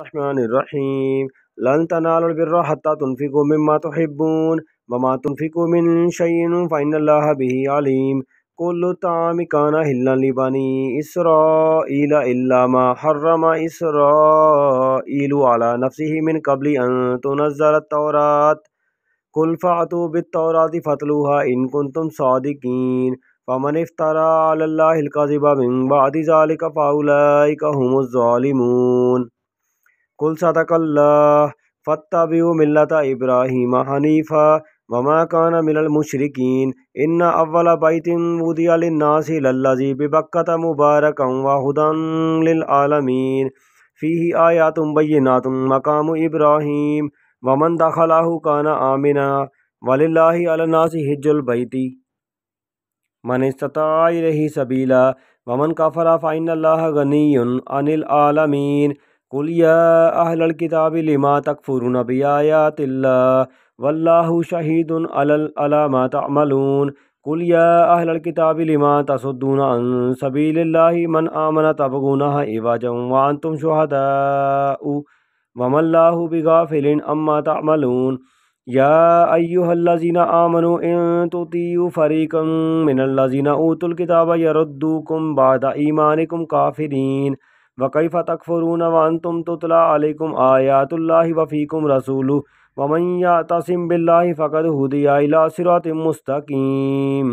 الرحمن الرحیم لن تنالوا البر حتى تنفقوا مما تحبون وما تنفقوا من شيء فإن الله به عليم كل طعام كان حلا لبني إسرائيل إلا ما حرم إسرائيل على نفسه من قبل أن تنزل التوراة قل فأتوا بالتوراة فاتلوها إن كنتم صادقين فمن افترى على الله الكذب من بعد ذلك فأولئك هم الظالمون قل صدق اللہ فتبیو ملت ابراہیم حنیفہ وما کان من المشرکین ان اول بیت ودیا للناس للذی ببکت مبارکا وہدن للعالمین فیہی آیات بینات مقام ابراہیم ومن دخلہ کان آمنا وللہ علی الناس حج البیتی من استطاع الیہ سبیلا ومن کفر فإن اللہ غنی عن العالمین قل یا اہل لڑکیتا لما تکفرون تخر اللہ واللہ شہید علی ما تعملون قل یا اہل یح لما تصدون عن سبیل اللہ من آمن من تب وانتم چوں وما اللہ بغافل اما تعملون یا ایوہ حل آمنوا ان تطیعوا فریقا من فری اوتوا مین یردوکم بعد ایمانکم کافرین وقیف تقفرون وان تم تا علیکم آیات اللہ وفیکم رسول ومن یا تسیم بلّاہ فقد ہُدیہ علا مستقیم